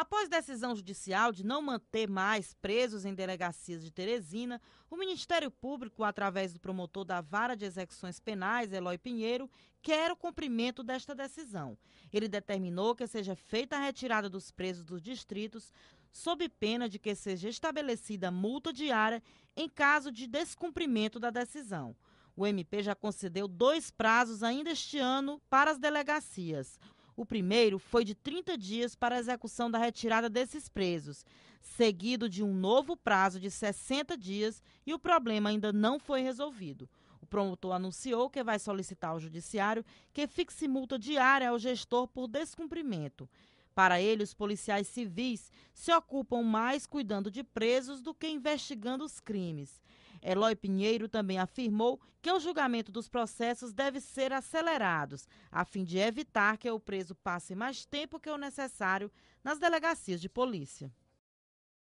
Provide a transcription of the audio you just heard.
Após decisão judicial de não manter mais presos em delegacias de Teresina, o Ministério Público, através do promotor da Vara de Execuções Penais, Eloy Pinheiro, quer o cumprimento desta decisão. Ele determinou que seja feita a retirada dos presos dos distritos, sob pena de que seja estabelecida multa diária em caso de descumprimento da decisão. O MP já concedeu dois prazos ainda este ano para as delegacias. O primeiro foi de 30 dias para a execução da retirada desses presos, seguido de um novo prazo de 60 dias e o problema ainda não foi resolvido. O promotor anunciou que vai solicitar ao judiciário que fixe multa diária ao gestor por descumprimento. Para ele, os policiais civis se ocupam mais cuidando de presos do que investigando os crimes. Eloy Pinheiro também afirmou que o julgamento dos processos deve ser acelerado, a fim de evitar que o preso passe mais tempo que o necessário nas delegacias de polícia.